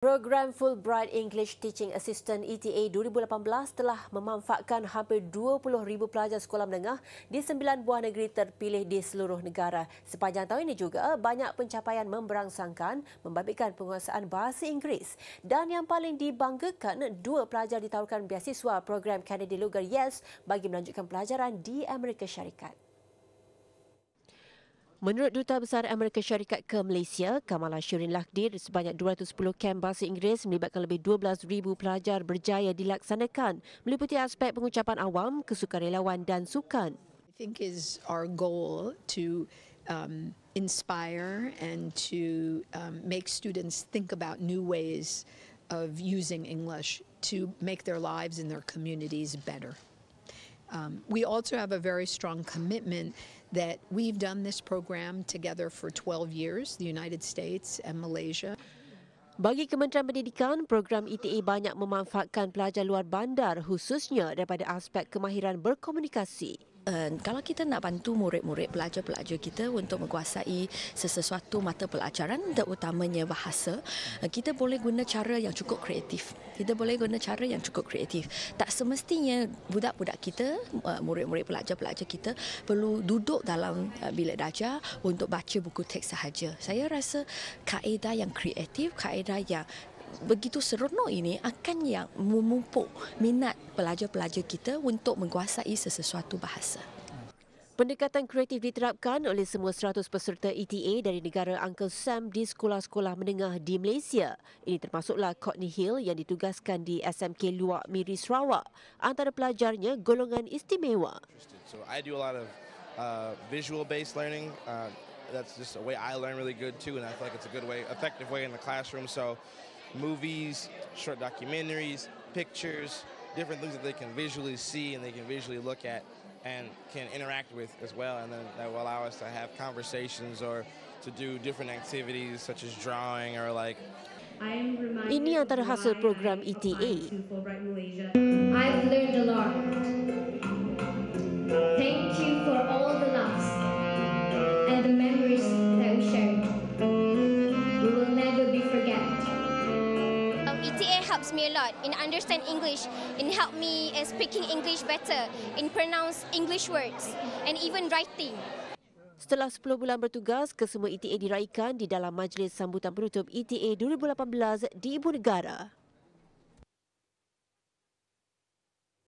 Program Fulbright English Teaching Assistant ETA 2018 telah memanfaatkan hampir 20,000 pelajar sekolah menengah di sembilan buah negeri terpilih di seluruh negara. Sepanjang tahun ini juga, banyak pencapaian memberangsangkan membabitkan penguasaan bahasa Inggeris. Dan yang paling dibanggakan, dua pelajar ditawarkan beasiswa program Kennedy Lugar Yes bagi melanjutkan pelajaran di Amerika Syarikat. Menurut Duta Besar Amerika Syarikat ke Malaysia, Kamala Shirin Lakdir, sebanyak 210 kem bahasa Inggeris melibatkan lebih 12,000 pelajar berjaya dilaksanakan meliputi aspek pengucapan awam, kesukarelawan dan sukan. I think is our goal to um, inspire and to um, make students think about new ways of using English to make their lives and their communities better. Um, we also have a very strong commitment that we've done this program together for 12 years, the United States and Malaysia. Bagi Kementerian Pendidikan, program ETA banyak memanfaatkan pelajar luar bandar khususnya daripada aspek kemahiran berkomunikasi. Eh, kalau kita nak bantu murid-murid pelajar-pelajar kita untuk menguasai sesuatu mata pelajaran terutamanya bahasa eh, kita boleh guna cara yang cukup kreatif kita boleh guna cara yang cukup kreatif tak semestinya budak-budak kita eh, murid-murid pelajar-pelajar kita perlu duduk dalam bilik darjah untuk baca buku teks sahaja saya rasa kaedah yang kreatif kaedah yang begitu seronok ini akan yang memupuk minat pelajar-pelajar kita untuk menguasai sesuatu bahasa. Pendekatan kreatif diterapkan oleh semua 100 peserta ETA dari negara Uncle Sam di sekolah-sekolah menengah di Malaysia. Ini termasuklah Courtney Hill yang ditugaskan di SMK Luak Miri Sarawak. Antara pelajarnya golongan istimewa. So I do a lot of uh, visual based learning. Uh, that's just a way I learn really good too and I feel like it's a good way, effective way in the classroom. So movies, short documentaries, pictures, different things that they can visually see and they can visually look at and can interact with as well. And then that will allow us to have conversations or to do different activities such as drawing or like. Ini antara hasil program ETA. I've learned a lot. Thank you for all the laughs and the helps me a lot in understand English, in help me in uh, speaking English better, in pronounce English words, and even writing. Setelah 10 bulan bertugas, kesemua ETA diraikan di dalam majlis sambutan penutup ETA 2018 di Ibu Negara.